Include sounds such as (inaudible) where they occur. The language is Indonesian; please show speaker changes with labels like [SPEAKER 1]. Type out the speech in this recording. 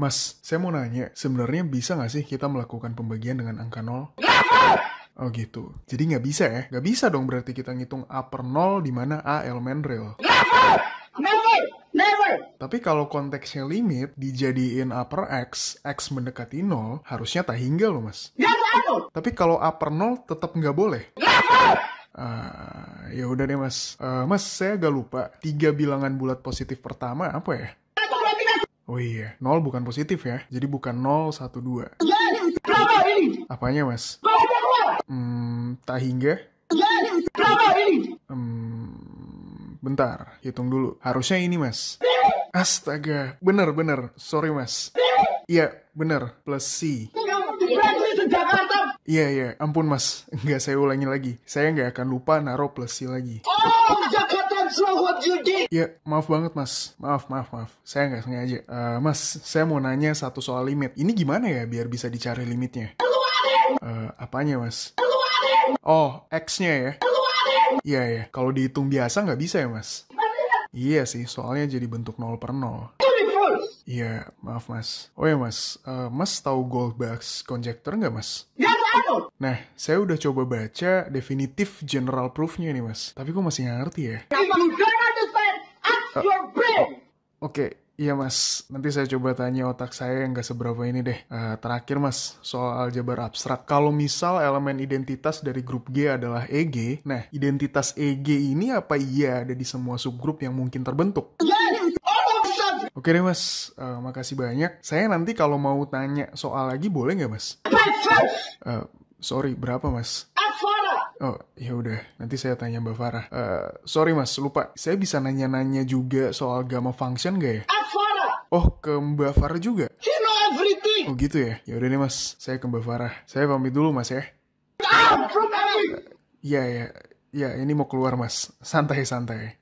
[SPEAKER 1] Mas, saya mau nanya, sebenarnya bisa nggak sih kita melakukan pembagian dengan angka 0? Oh gitu. Jadi nggak bisa ya? Nggak bisa dong berarti kita ngitung A per 0 di mana A elemen real. Tapi kalau konteksnya limit, dijadiin A per X, X mendekati 0, harusnya tak hingga loh mas. Tapi kalau A per 0 tetap nggak boleh. Uh, ya udah deh mas. Uh, mas, saya agak lupa. Tiga bilangan bulat positif pertama apa ya? Oh iya, nol bukan positif ya. Jadi bukan satu satu dua. Apanya, Mas? Hmm, tak hingga? Hmm, bentar, hitung dulu. Harusnya ini, Mas. Astaga, bener, bener. Sorry, Mas. Iya, bener. Plus C. Jakarta Iya, iya. Ampun, Mas. (laughs) Nggak saya ulangi lagi. Saya nggak akan lupa naruh plus C lagi. Oh, Ya, maaf banget mas. Maaf, maaf, maaf. Saya nggak sengaja. Uh, mas, saya mau nanya satu soal limit. Ini gimana ya biar bisa dicari limitnya? Uh, apanya mas? Oh, X-nya ya? Iya, ya. Kalau dihitung biasa nggak bisa ya mas? Iya sih, soalnya jadi bentuk 0 per 0. Iya, maaf mas. Oh ya mas, uh, mas tahu Goldbach's conjecture nggak mas? Ya tahu. Nah, saya udah coba baca definitif general proofnya nih mas. Tapi kok masih nggak ngerti ya? Eh, oh, oke, Iya mas, nanti saya coba tanya otak saya yang nggak seberapa ini deh. Uh, terakhir mas, soal aljabar abstrak. Kalau misal elemen identitas dari grup G adalah EG, nah identitas EG ini apa iya ada di semua subgrup yang mungkin terbentuk? Ya Oke deh mas, uh, makasih banyak. Saya nanti kalau mau tanya soal lagi boleh nggak mas? Uh, sorry, berapa mas? Oh, ya udah. Nanti saya tanya Mbak Farah. Uh, sorry mas, lupa. Saya bisa nanya-nanya juga soal gamma function gak ya? Oh, ke Mbak Farah juga? Oh gitu ya? Ya udah nih mas, saya ke Mbak Farah. Saya pamit dulu mas ya. Iya, uh, ya, ya. Ya, ini mau keluar mas. Santai-santai.